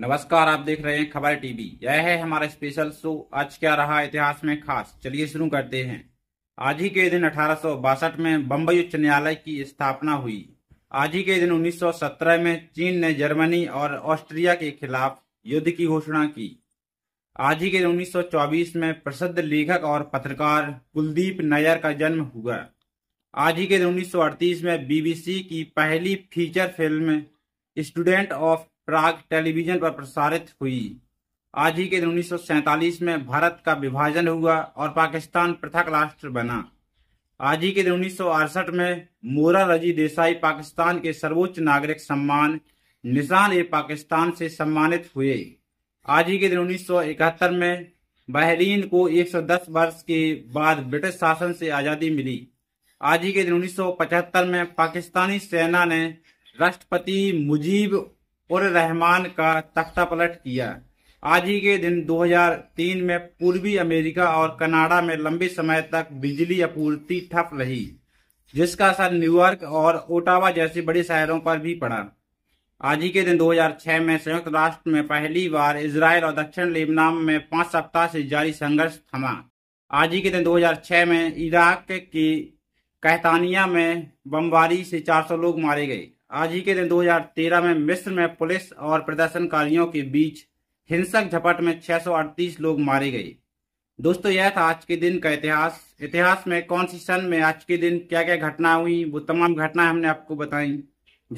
नमस्कार आप देख रहे हैं खबर टीवी यह है हमारा स्पेशल शो आज क्या रहा इतिहास में खास चलिए शुरू करते हैं आज ही के दिन अठारह में बम्बई उच्च न्यायालय की स्थापना हुई आज ही के दिन 1917 में चीन ने जर्मनी और ऑस्ट्रिया के खिलाफ युद्ध की घोषणा की आज ही के दिन 1924 में प्रसिद्ध लेखक और पत्रकार कुलदीप नायर का जन्म हुआ आज ही के दिन 1938 में बीबीसी की पहली feature film student of Prague television पर प्रसारित हुई आज ही के दिन उन्नीस में भारत का विभाजन हुआ और पाकिस्तान पृथक राष्ट्र बना आज ही के दिन उन्नीस में मोरा रजी देसाई पाकिस्तान के सर्वोच्च नागरिक सम्मान निशान ए पाकिस्तान से सम्मानित हुए आज ही के दिन उन्नीस में बहरीन को 110 वर्ष के बाद ब्रिटिश शासन से आज़ादी मिली आज ही के दिन उन्नीस में पाकिस्तानी सेना ने राष्ट्रपति मुजीब और रहमान का तख्ता पलट किया आज ही के दिन 2003 में पूर्वी अमेरिका और कनाडा में लंबे समय तक बिजली आपूर्ति ठप रही जिसका असर न्यूयॉर्क और ओटावा जैसे बड़े शहरों पर भी पड़ा आज ही के दिन 2006 में संयुक्त राष्ट्र में पहली बार इसराइल और दक्षिण लेबनान में पांच सप्ताह से जारी संघर्ष थमा आज ही के दिन 2006 में इराक की कहतानिया में बमबारी से 400 लोग मारे गए आज ही के दिन 2013 में मिस्र में पुलिस और प्रदर्शनकारियों के बीच हिंसक झपट में 638 लोग मारे गए दोस्तों यह था आज के दिन का इतिहास इतिहास में कौन सी सन में आज के दिन क्या क्या घटना हुई वो तमाम घटनाएं हमने आपको बताई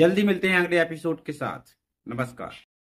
जल्दी मिलते हैं अगले एपिसोड के साथ नमस्कार